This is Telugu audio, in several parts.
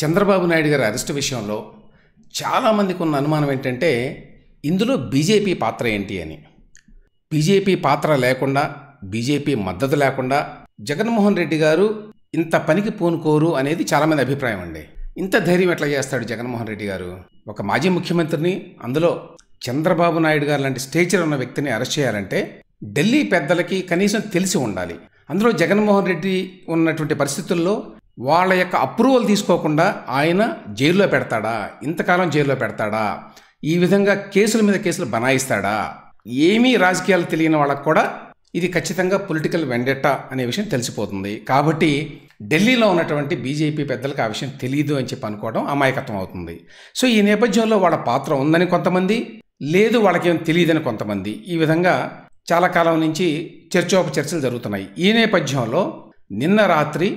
చంద్రబాబు నాయుడు గారి అరెస్ట్ విషయంలో చాలామందికి ఉన్న అనుమానం ఏంటంటే ఇందులో బీజేపీ పాత్ర ఏంటి అని బీజేపీ పాత్ర లేకుండా బీజేపీ మద్దతు లేకుండా జగన్మోహన్ రెడ్డి గారు ఇంత పనికి పూనుకోరు అనేది చాలామంది అభిప్రాయం అండి ఇంత ధైర్యం ఎట్లా చేస్తాడు జగన్మోహన్ రెడ్డి గారు ఒక మాజీ ముఖ్యమంత్రిని అందులో చంద్రబాబు నాయుడు గారు లాంటి స్టేచర్ ఉన్న వ్యక్తిని అరెస్ట్ చేయాలంటే ఢిల్లీ పెద్దలకి కనీసం తెలిసి ఉండాలి అందులో జగన్మోహన్ రెడ్డి ఉన్నటువంటి పరిస్థితుల్లో వాళ్ళ యొక్క అప్రూవల్ తీసుకోకుండా ఆయన జైల్లో పెడతాడా ఇంతకాలం జైల్లో పెడతాడా ఈ విధంగా కేసుల మీద కేసులు బనాయిస్తాడా ఏమీ రాజకీయాలు తెలియని వాళ్ళకు కూడా ఇది ఖచ్చితంగా పొలిటికల్ వెండెట్ట అనే విషయం తెలిసిపోతుంది కాబట్టి ఢిల్లీలో ఉన్నటువంటి బీజేపీ పెద్దలకు ఆ విషయం తెలియదు అని చెప్పి అనుకోవడం అమాయకత్వం అవుతుంది సో ఈ నేపథ్యంలో వాళ్ళ పాత్ర ఉందని కొంతమంది లేదు వాళ్ళకేం తెలియదని కొంతమంది ఈ విధంగా చాలా కాలం నుంచి చర్చోపచర్చలు జరుగుతున్నాయి ఈ నేపథ్యంలో నిన్న రాత్రి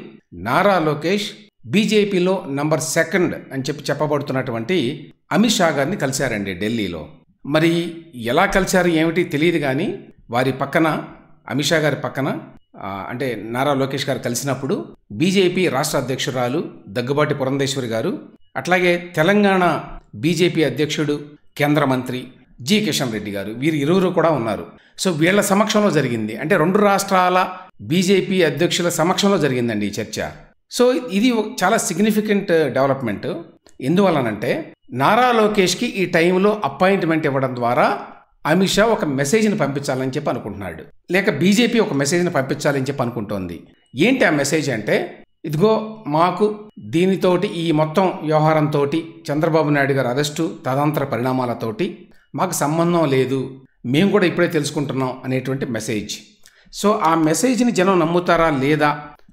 నారా లోకేష్ బీజేపీలో నంబర్ సెకండ్ అని చెప్పి చెప్పబడుతున్నటువంటి అమిత్ షా గారిని కలిశారండి ఢిల్లీలో మరి ఎలా కలిశారు ఏమిటి తెలియదు కానీ వారి పక్కన అమిత్ షా గారి పక్కన అంటే నారా లోకేష్ గారు కలిసినప్పుడు బీజేపీ రాష్ట్ర అధ్యక్షురాలు దగ్గుబాటి పురంధేశ్వరి గారు అట్లాగే తెలంగాణ బీజేపీ అధ్యక్షుడు కేంద్ర మంత్రి జి కిషన్ రెడ్డి గారు వీరు ఇరువురు కూడా ఉన్నారు సో వీళ్ళ సమక్షంలో జరిగింది అంటే రెండు రాష్ట్రాల బీజేపీ అధ్యక్షుల సమక్షంలో జరిగిందండి ఈ చర్చ సో ఇది చాలా సిగ్నిఫికెంట్ డెవలప్మెంట్ ఎందువలనంటే నారా లోకేష్కి ఈ టైంలో అపాయింట్మెంట్ ఇవ్వడం ద్వారా అమిత్ షా ఒక మెసేజ్ని పంపించాలని చెప్పి అనుకుంటున్నాడు లేక బీజేపీ ఒక మెసేజ్ని పంపించాలని చెప్పి అనుకుంటోంది ఏంటి ఆ మెసేజ్ అంటే ఇదిగో మాకు దీనితోటి ఈ మొత్తం వ్యవహారంతో చంద్రబాబు నాయుడు గారు అరెస్టు తదంతర పరిణామాలతోటి మాకు సంబంధం లేదు మేము కూడా ఇప్పుడే తెలుసుకుంటున్నాం అనేటువంటి మెసేజ్ సో ఆ మెసేజ్ని జనం నమ్ముతారా లేదా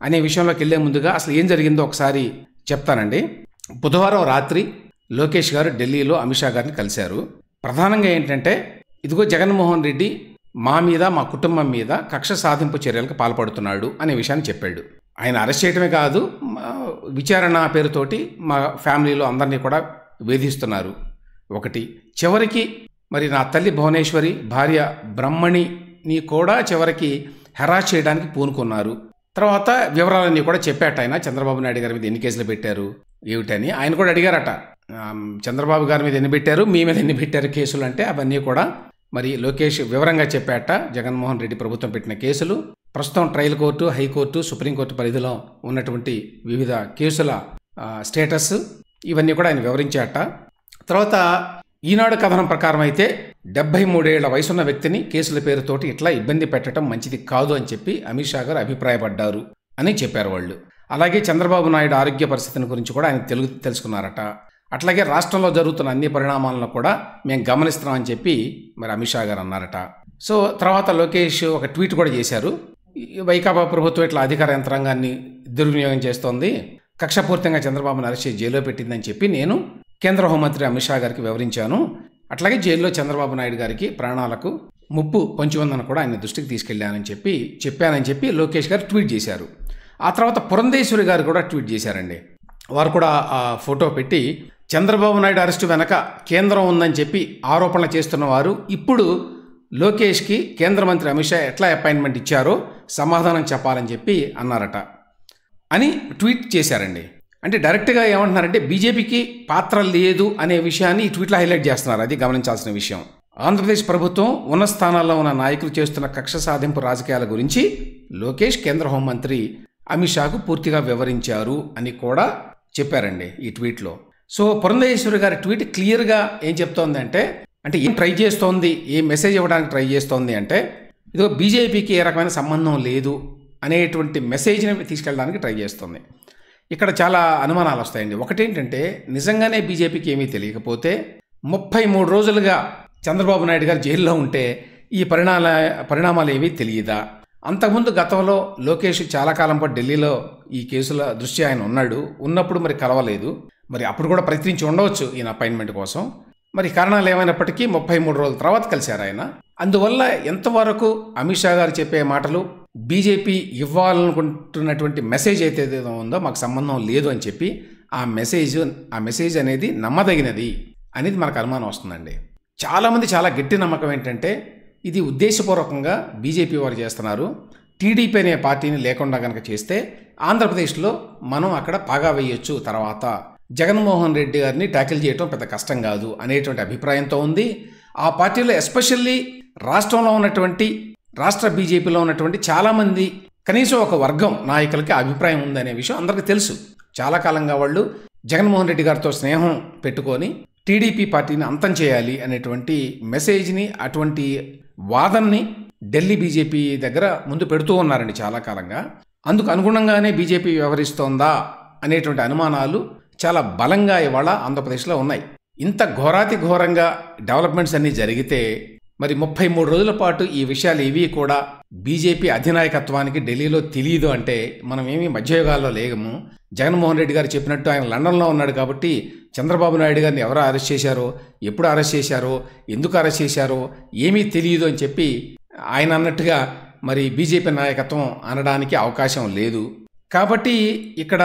అనే విషయంలోకి వెళ్లే ముందుగా అసలు ఏం జరిగిందో ఒకసారి చెప్తానండి బుధవారం రాత్రి లోకేష్ గారు ఢిల్లీలో అమిత్ షా గారిని కలిశారు ప్రధానంగా ఏంటంటే ఇదిగో జగన్మోహన్ రెడ్డి మా మీద మా కుటుంబం మీద కక్ష సాధింపు చర్యలకు పాల్పడుతున్నాడు అనే విషయాన్ని చెప్పాడు ఆయన అరెస్ట్ చేయడమే కాదు విచారణ పేరుతోటి మా ఫ్యామిలీలో అందరినీ కూడా వేధిస్తున్నారు ఒకటి చివరికి మరి నా తల్లి భువనేశ్వరి భార్య బ్రహ్మణి నీ కూడా చివరికి హెరాస్ చేయడానికి పూనుకున్నారు తర్వాత వివరాలన్నీ కూడా చెప్పాట ఆయన చంద్రబాబు నాయుడు గారి మీద ఎన్ని కేసులు పెట్టారు ఏమిటని ఆయన కూడా అడిగారట చంద్రబాబు గారి మీద ఎన్ని పెట్టారు మీ మీద ఎన్ని పెట్టారు కేసులు అంటే అవన్నీ కూడా మరి లోకేష్ వివరంగా చెప్పాట జగన్మోహన్ రెడ్డి ప్రభుత్వం పెట్టిన కేసులు ప్రస్తుతం ట్రయల్ కోర్టు హైకోర్టు సుప్రీంకోర్టు పరిధిలో ఉన్నటువంటి వివిధ కేసుల స్టేటస్ ఇవన్నీ కూడా ఆయన వివరించాట తర్వాత ఈనాడు కథనం ప్రకారం అయితే డెబ్బై మూడేళ్ల వయసున్న వ్యక్తిని కేసుల పేరుతోటి ఇట్లా ఇబ్బంది పెట్టడం మంచిది కాదు అని చెప్పి అమిత్ షా గారు అభిప్రాయపడ్డారు అని చెప్పారు వాళ్ళు అలాగే చంద్రబాబు నాయుడు ఆరోగ్య పరిస్థితిని గురించి కూడా ఆయన తెలుగు తెలుసుకున్నారట అట్లాగే రాష్ట్రంలో జరుగుతున్న అన్ని పరిణామాలను కూడా మేము గమనిస్తున్నామని చెప్పి మరి అమిత్ షా గారు అన్నారట సో తర్వాత లోకేష్ ఒక ట్వీట్ కూడా చేశారు వైకాపా ప్రభుత్వం ఇట్లా అధికార యంత్రాంగాన్ని దుర్వినియోగం చేస్తోంది కక్షపూర్తంగా చంద్రబాబును నరసి జైల్లో పెట్టిందని చెప్పి నేను కేంద్ర హోంమంత్రి అమిత్ షా గారికి వివరించాను అట్లాగే జైల్లో చంద్రబాబు నాయుడు గారికి ప్రాణాలకు ముప్పు పంచి ఉందని కూడా ఆయన దృష్టికి తీసుకెళ్లానని చెప్పి చెప్పానని చెప్పి లోకేష్ గారు ట్వీట్ చేశారు ఆ తర్వాత పురంధేశ్వరి గారు కూడా ట్వీట్ చేశారండి వారు కూడా ఆ ఫోటో పెట్టి చంద్రబాబు నాయుడు అరెస్టు వెనక కేంద్రం ఉందని చెప్పి ఆరోపణలు చేస్తున్న వారు ఇప్పుడు లోకేష్కి కేంద్ర మంత్రి అమిత్ షా ఎట్లా అపాయింట్మెంట్ ఇచ్చారో సమాధానం చెప్పాలని చెప్పి అన్నారట అని ట్వీట్ చేశారండి అంటే డైరెక్ట్గా ఏమంటున్నారంటే బీజేపీకి పాత్ర లేదు అనే విషయాన్ని ఈ ట్వీట్లో హైలైట్ చేస్తున్నారు అది గమనించాల్సిన విషయం ఆంధ్రప్రదేశ్ ప్రభుత్వం ఉన్న స్థానాల్లో ఉన్న నాయకులు చేస్తున్న కక్ష సాధింపు రాజకీయాల గురించి లోకేష్ కేంద్ర హోంమంత్రి అమిత్ షాకు పూర్తిగా వివరించారు అని కూడా చెప్పారండి ఈ ట్వీట్లో సో పురంధేశ్వరి గారి ట్వీట్ క్లియర్గా ఏం చెప్తోందంటే అంటే ఏం ట్రై చేస్తోంది ఏ మెసేజ్ ఇవ్వడానికి ట్రై చేస్తోంది అంటే ఇదిగో బీజేపీకి ఏ రకమైన సంబంధం లేదు అనేటువంటి మెసేజ్ని తీసుకెళ్ళడానికి ట్రై చేస్తుంది ఇక్కడ చాలా అనుమానాలు వస్తాయండి ఒకటేంటంటే నిజంగానే బీజేపీకి ఏమీ తెలియకపోతే ముప్పై మూడు రోజులుగా చంద్రబాబు నాయుడు గారు జైల్లో ఉంటే ఈ పరిణామ పరిణామాలు ఏమీ తెలియదా అంతకుముందు గతంలో లోకేష్ చాలా కాలం పాటు ఢిల్లీలో ఈ కేసుల దృష్ట్యా ఆయన ఉన్నాడు ఉన్నప్పుడు మరి కలవలేదు మరి అప్పుడు కూడా ప్రయత్నించి ఉండవచ్చు ఈయన అపాయింట్మెంట్ కోసం మరి కారణాలు ఏమైనప్పటికీ ముప్పై మూడు రోజుల తర్వాత కలిశారు ఆయన అందువల్ల ఎంతవరకు అమిత్ షా గారు చెప్పే మాటలు బీజేపీ ఇవ్వాలనుకుంటున్నటువంటి మెసేజ్ అయితే ఏదో ఉందో మాకు సంబంధం లేదు అని చెప్పి ఆ మెసేజ్ ఆ మెసేజ్ అనేది నమ్మదగినది అనేది మనకు అనుమానం వస్తుందండి చాలామంది చాలా గట్టి నమ్మకం ఏంటంటే ఇది ఉద్దేశపూర్వకంగా బీజేపీ వారు చేస్తున్నారు టీడీపీ అనే పార్టీని లేకుండా కనుక చేస్తే ఆంధ్రప్రదేశ్లో మనం అక్కడ పాగా వేయొచ్చు తర్వాత జగన్మోహన్ రెడ్డి గారిని ట్యాకిల్ చేయటం పెద్ద కష్టం కాదు అనేటువంటి అభిప్రాయంతో ఉంది ఆ పార్టీలో ఎస్పెషల్లీ రాష్ట్రంలో ఉన్నటువంటి రాష్ట్ర బీజేపీలో ఉన్నటువంటి చాలామంది కనీసం ఒక వర్గం నాయకులకి అభిప్రాయం ఉందనే విషయం అందరికీ తెలుసు చాలా కాలంగా వాళ్ళు జగన్మోహన్ రెడ్డి గారితో స్నేహం పెట్టుకొని టీడీపీ పార్టీని అంతం చేయాలి అనేటువంటి మెసేజ్ని అటువంటి వాదనని ఢిల్లీ బీజేపీ దగ్గర ముందు పెడుతూ ఉన్నారండి చాలా కాలంగా అందుకు అనుగుణంగానే బీజేపీ వ్యవహరిస్తోందా అనేటువంటి అనుమానాలు చాలా బలంగా ఇవాళ ఆంధ్రప్రదేశ్లో ఉన్నాయి ఇంత ఘోరాతి ఘోరంగా డెవలప్మెంట్స్ అన్నీ జరిగితే మరి ముప్పై మూడు రోజుల పాటు ఈ విషయాలు ఇవి కూడా బీజేపీ అధినాయకత్వానికి ఢిల్లీలో తెలియదు అంటే మనం ఏమీ మధ్యయుగాల్లో లేము జగన్మోహన్ రెడ్డి గారు చెప్పినట్టు ఆయన లండన్లో ఉన్నాడు కాబట్టి చంద్రబాబు నాయుడు గారిని ఎవరు అరెస్ట్ చేశారో ఎప్పుడు అరెస్ట్ చేశారో ఎందుకు అరెస్ట్ చేశారో ఏమీ తెలియదు అని చెప్పి ఆయన అన్నట్టుగా మరి బీజేపీ నాయకత్వం అనడానికి అవకాశం లేదు కాబట్టి ఇక్కడ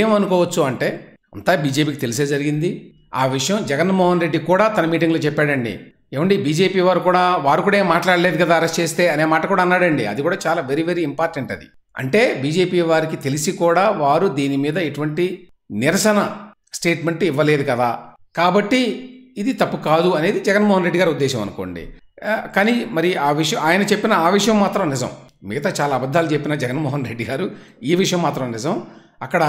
ఏమనుకోవచ్చు అంటే అంతా బీజేపీకి తెలిసే జరిగింది ఆ విషయం జగన్మోహన్ రెడ్డి కూడా తన మీటింగ్లో చెప్పాడండి ఏమండి బీజేపీ వారు కూడా వారు కూడా ఏం మాట్లాడలేదు కదా అరెస్ట్ చేస్తే అనే మాట కూడా అన్నాడండి అది కూడా చాలా వెరీ వెరీ ఇంపార్టెంట్ అది అంటే బీజేపీ వారికి తెలిసి కూడా వారు దీని మీద ఎటువంటి నిరసన స్టేట్మెంట్ ఇవ్వలేదు కదా కాబట్టి ఇది తప్పు కాదు అనేది జగన్మోహన్ రెడ్డి గారి ఉద్దేశం అనుకోండి కానీ మరి ఆ విషయం ఆయన చెప్పిన ఆ విషయం మాత్రం నిజం మిగతా చాలా అబద్ధాలు చెప్పిన జగన్మోహన్ రెడ్డి గారు ఈ విషయం మాత్రం నిజం అక్కడ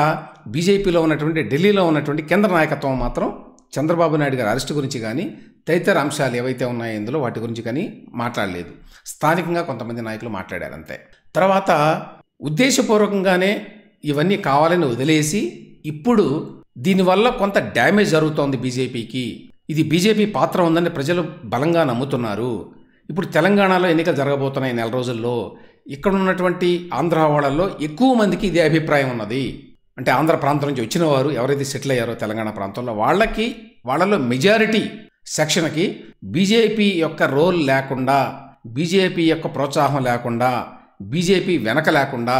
బీజేపీలో ఉన్నటువంటి ఢిల్లీలో ఉన్నటువంటి కేంద్ర నాయకత్వం మాత్రం చంద్రబాబు నాయుడు గారి అరెస్టు గురించి కానీ తదితర అంశాలు ఏవైతే ఉన్నాయో ఇందులో వాటి గురించి కానీ మాట్లాడలేదు స్థానికంగా కొంతమంది నాయకులు మాట్లాడారు అంతే తర్వాత ఉద్దేశపూర్వకంగానే ఇవన్నీ కావాలని వదిలేసి ఇప్పుడు దీనివల్ల కొంత డ్యామేజ్ జరుగుతోంది బీజేపీకి ఇది బీజేపీ పాత్ర ఉందని ప్రజలు బలంగా నమ్ముతున్నారు ఇప్పుడు తెలంగాణలో ఎన్నికలు జరగబోతున్నాయి నెల రోజుల్లో ఇక్కడ ఉన్నటువంటి ఆంధ్ర వాళ్ళల్లో ఎక్కువ మందికి ఇదే అభిప్రాయం ఉన్నది అంటే ఆంధ్ర ప్రాంతం నుంచి వచ్చిన వారు ఎవరైతే సెటిల్ అయ్యారో తెలంగాణ ప్రాంతంలో వాళ్ళకి వాళ్ళలో మెజారిటీ సెక్షన్కి బీజేపీ యొక్క రోల్ లేకుండా బీజేపీ యొక్క ప్రోత్సాహం లేకుండా బీజేపీ వెనక లేకుండా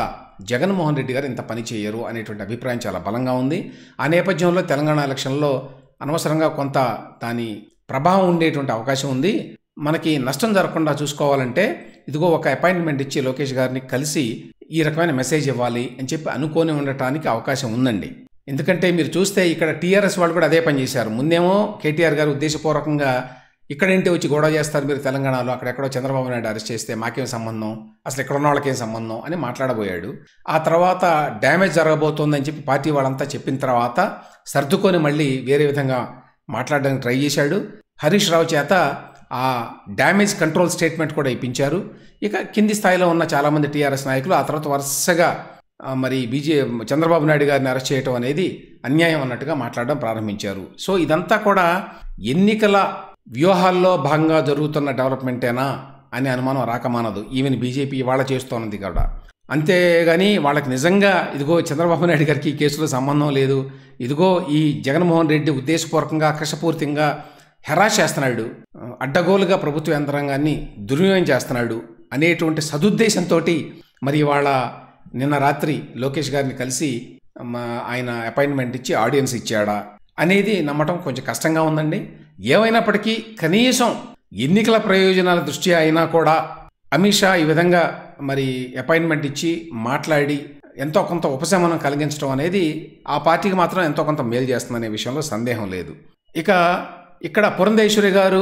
జగన్మోహన్ రెడ్డి గారు ఇంత పని చేయరు అనేటువంటి అభిప్రాయం చాలా బలంగా ఉంది ఆ నేపథ్యంలో తెలంగాణ ఎలక్షన్లో అనవసరంగా కొంత దాని ప్రభావం ఉండేటువంటి అవకాశం ఉంది మనకి నష్టం జరగకుండా చూసుకోవాలంటే ఇదిగో ఒక అపాయింట్మెంట్ ఇచ్చి లోకేష్ గారిని కలిసి ఈ రకమైన మెసేజ్ ఇవ్వాలి అని చెప్పి అనుకోని ఉండటానికి అవకాశం ఉందండి ఎందుకంటే మీరు చూస్తే ఇక్కడ టీఆర్ఎస్ వాళ్ళు కూడా అదే పనిచేశారు ముందేమో కేటీఆర్ గారు ఉద్దేశపూర్వకంగా ఇక్కడేంటి వచ్చి గొడవ చేస్తారు మీరు తెలంగాణలో అక్కడెక్కడో చంద్రబాబు నాయుడు అరెస్ట్ చేస్తే మాకేం సంబంధం అసలు ఇక్కడ ఉన్న వాళ్ళకేం సంబంధం అని మాట్లాడబోయాడు ఆ తర్వాత డ్యామేజ్ జరగబోతోందని చెప్పి పార్టీ వాళ్ళంతా చెప్పిన తర్వాత సర్దుకొని మళ్ళీ వేరే విధంగా మాట్లాడడానికి ట్రై చేశాడు హరీష్ రావు చేత ఆ డ్యామేజ్ కంట్రోల్ స్టేట్మెంట్ కూడా ఇప్పించారు ఇక కింది స్థాయిలో ఉన్న చాలామంది టీఆర్ఎస్ నాయకులు ఆ తర్వాత వరుసగా మరి బీజే చంద్రబాబు నాయుడు గారిని అరెస్ట్ చేయటం అనేది అన్యాయం అన్నట్టుగా మాట్లాడడం ప్రారంభించారు సో ఇదంతా కూడా ఎన్నికల వ్యూహాల్లో భాగంగా జరుగుతున్న డెవలప్మెంటేనా అనే అనుమానం రాకమానదు ఈవెన్ బీజేపీ ఇవాళ చేస్తోంది కూడా అంతేగాని వాళ్ళకి నిజంగా ఇదిగో చంద్రబాబు నాయుడు గారికి ఈ కేసులో సంబంధం లేదు ఇదిగో ఈ జగన్మోహన్ రెడ్డి ఉద్దేశపూర్వకంగా కక్షపూర్తిగా హెరాష్ చేస్తున్నాడు అడ్డగోలుగా ప్రభుత్వ యంత్రాంగాన్ని దుర్వినియోగం చేస్తున్నాడు అనేటువంటి సదుద్దేశంతో మరి ఇవాళ నిన్న రాత్రి లోకేష్ గారిని కలిసి ఆయన అపాయింట్మెంట్ ఇచ్చి ఆడియన్స్ ఇచ్చాడా అనేది నమ్మటం కొంచెం కష్టంగా ఉందండి ఏమైనప్పటికీ కనీసం ఎన్నికల ప్రయోజనాల దృష్ట్యా అయినా కూడా అమిత్ షా ఈ విధంగా మరి అపాయింట్మెంట్ ఇచ్చి మాట్లాడి ఎంతో కొంత ఉపశమనం కలిగించడం అనేది ఆ పార్టీకి మాత్రం ఎంతో కొంత మేలు చేస్తుందనే విషయంలో సందేహం లేదు ఇక ఇక్కడ పురంధేశ్వరి గారు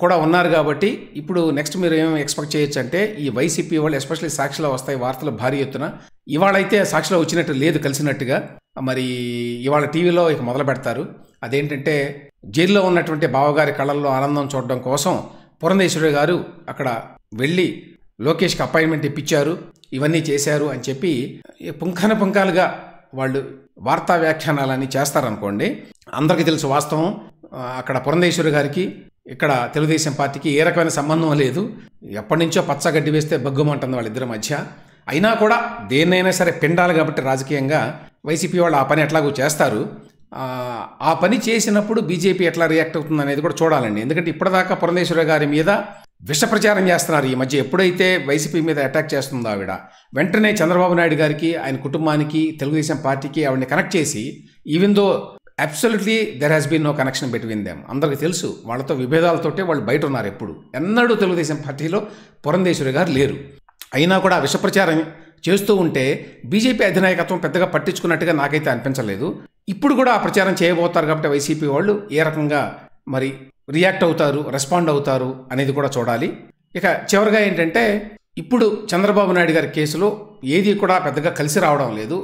కూడా ఉన్నారు కాబట్టి ఇప్పుడు నెక్స్ట్ మీరు ఏం ఎక్స్పెక్ట్ చేయొచ్చు అంటే ఈ వైసీపీ వాళ్ళు ఎస్పెషల్లీ సాక్షిలో వస్తాయి వార్తలు భారీ ఎత్తున ఇవాళైతే సాక్షిలో వచ్చినట్టు లేదు కలిసినట్టుగా మరి ఇవాళ టీవీలో ఇక మొదలు పెడతారు అదేంటంటే జైల్లో ఉన్నటువంటి బావగారి కళల్లో ఆనందం చూడడం కోసం పురంధేశ్వరి గారు అక్కడ వెళ్ళి లోకేష్కి అపాయింట్మెంట్ ఇప్పించారు ఇవన్నీ చేశారు అని చెప్పి పుంఖన పుంఖాలుగా వాళ్ళు వార్తా వ్యాఖ్యానాలన్నీ చేస్తారనుకోండి అందరికీ తెలుసు వాస్తవం అక్కడ పురంధేశ్వరి గారికి ఇక్కడ తెలుగుదేశం పార్టీకి ఏ రకమైన సంబంధం లేదు ఎప్పటి నుంచో పచ్చగడ్డి వేస్తే బగ్గుమంటుంది వాళ్ళిద్దరి మధ్య అయినా కూడా దేన్నైనా సరే పిండాలి కాబట్టి రాజకీయంగా వైసీపీ వాళ్ళు ఆ పని ఎట్లాగూ చేస్తారు ఆ పని చేసినప్పుడు బీజేపీ ఎట్లా రియాక్ట్ అవుతుంది అనేది కూడా చూడాలండి ఎందుకంటే ఇప్పటిదాకా పురంధేశ్వరి గారి మీద విష ప్రచారం చేస్తున్నారు ఈ మధ్య ఎప్పుడైతే వైసీపీ మీద అటాక్ చేస్తుందో ఆవిడ వెంటనే చంద్రబాబు నాయుడు గారికి ఆయన కుటుంబానికి తెలుగుదేశం పార్టీకి ఆవిడని కనెక్ట్ చేసి even though absolutely there has been no connection between them అందరికీ తెలుసు వాళ్ళతో విభేదాలతోటే వాళ్ళు బయట ఉన్నారు ఎప్పుడు ఎన్నడూ తెలుగుదేశం పార్టీలో పురంధేశ్వరి గారు లేరు అయినా కూడా విషప్రచారం చేస్తూ ఉంటే బీజేపీ అధినాయకత్వం పెద్దగా పట్టించుకున్నట్టుగా నాకైతే అనిపించలేదు ఇప్పుడు కూడా ఆ ప్రచారం చేయబోతారు కాబట్టి వైసీపీ వాళ్ళు ఏ రకంగా మరి రియాక్ట్ అవుతారు రెస్పాండ్ అవుతారు అనేది కూడా చూడాలి ఇక చివరిగా ఏంటంటే ఇప్పుడు చంద్రబాబు నాయుడు గారి కేసులో ఏది కూడా పెద్దగా కలిసి రావడం లేదు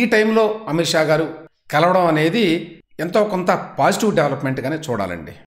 ఈ టైంలో అమిత్ షా గారు కలవడం అనేది ఎంతో కొంత పాజిటివ్ డెవలప్మెంట్గానే చూడాలండి